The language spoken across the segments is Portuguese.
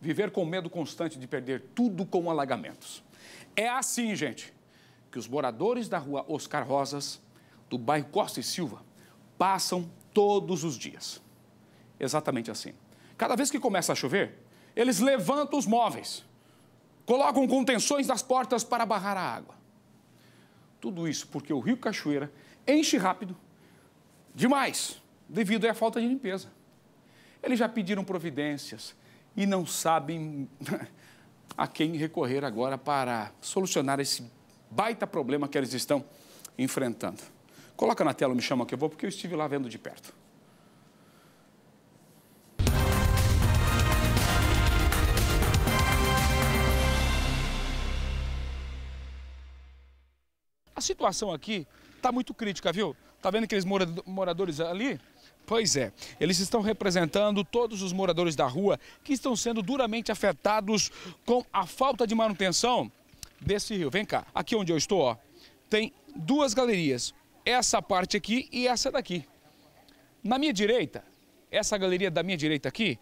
Viver com medo constante de perder tudo com alagamentos. É assim, gente, que os moradores da rua Oscar Rosas, do bairro Costa e Silva, passam todos os dias. Exatamente assim. Cada vez que começa a chover, eles levantam os móveis, colocam contenções nas portas para barrar a água. Tudo isso porque o Rio Cachoeira enche rápido demais, devido à falta de limpeza. Eles já pediram providências, e não sabem a quem recorrer agora para solucionar esse baita problema que eles estão enfrentando. Coloca na tela, me chama que eu vou, porque eu estive lá vendo de perto. A situação aqui está muito crítica, viu? Tá vendo aqueles moradores ali? Pois é, eles estão representando todos os moradores da rua que estão sendo duramente afetados com a falta de manutenção desse rio. Vem cá, aqui onde eu estou, ó, tem duas galerias, essa parte aqui e essa daqui. Na minha direita, essa galeria da minha direita aqui,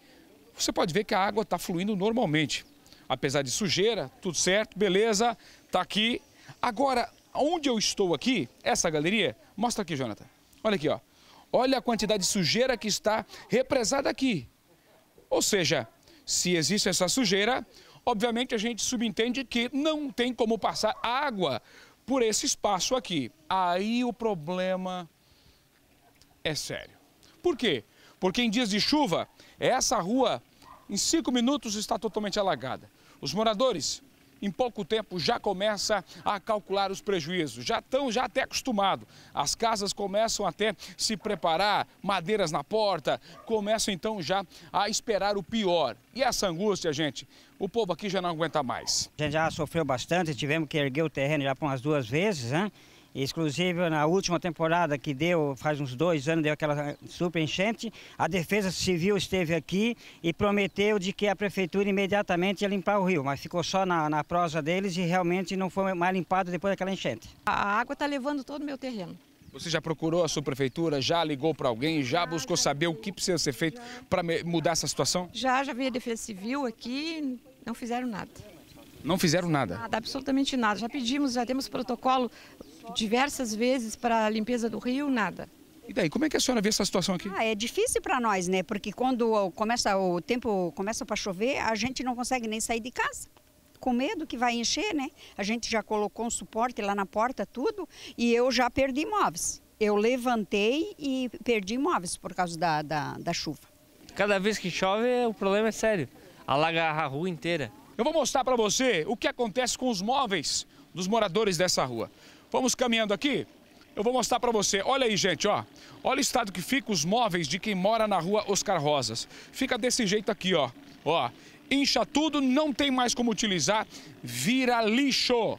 você pode ver que a água está fluindo normalmente. Apesar de sujeira, tudo certo, beleza, está aqui. Agora, onde eu estou aqui, essa galeria, mostra aqui, Jonathan. Olha aqui, ó. Olha a quantidade de sujeira que está represada aqui. Ou seja, se existe essa sujeira, obviamente a gente subentende que não tem como passar água por esse espaço aqui. Aí o problema é sério. Por quê? Porque em dias de chuva, essa rua em cinco minutos está totalmente alagada. Os moradores em pouco tempo já começa a calcular os prejuízos. Já estão já até acostumados. As casas começam até se preparar, madeiras na porta, começam então já a esperar o pior. E essa angústia, gente, o povo aqui já não aguenta mais. A gente já sofreu bastante, tivemos que erguer o terreno já por umas duas vezes, né? Exclusive, na última temporada que deu, faz uns dois anos, deu aquela super enchente, a Defesa Civil esteve aqui e prometeu de que a Prefeitura imediatamente ia limpar o rio, mas ficou só na, na prosa deles e realmente não foi mais limpado depois daquela enchente. A água está levando todo o meu terreno. Você já procurou a sua prefeitura, já ligou para alguém, já buscou saber o que precisa ser feito para mudar essa situação? Já, já veio a Defesa Civil aqui, não fizeram nada. Não fizeram nada? Nada, absolutamente nada. Já pedimos, já temos protocolo diversas vezes para a limpeza do rio, nada. E daí, como é que a senhora vê essa situação aqui? Ah, é difícil para nós, né? Porque quando começa o tempo começa para chover, a gente não consegue nem sair de casa. Com medo que vai encher, né? A gente já colocou um suporte lá na porta, tudo, e eu já perdi móveis Eu levantei e perdi móveis por causa da, da, da chuva. Cada vez que chove, o problema é sério. Alaga a rua inteira. Eu vou mostrar para você o que acontece com os móveis dos moradores dessa rua. Vamos caminhando aqui? Eu vou mostrar para você. Olha aí, gente, ó. Olha o estado que fica os móveis de quem mora na rua Oscar Rosas. Fica desse jeito aqui, ó. Ó, incha tudo, não tem mais como utilizar, vira lixo.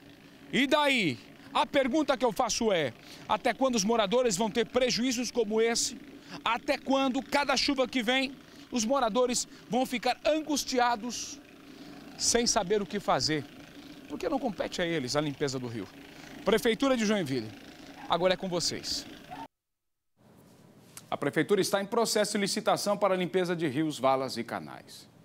E daí? A pergunta que eu faço é: até quando os moradores vão ter prejuízos como esse? Até quando cada chuva que vem, os moradores vão ficar angustiados sem saber o que fazer? Porque não compete a eles a limpeza do rio. Prefeitura de Joinville, agora é com vocês. A Prefeitura está em processo de licitação para a limpeza de rios, valas e canais.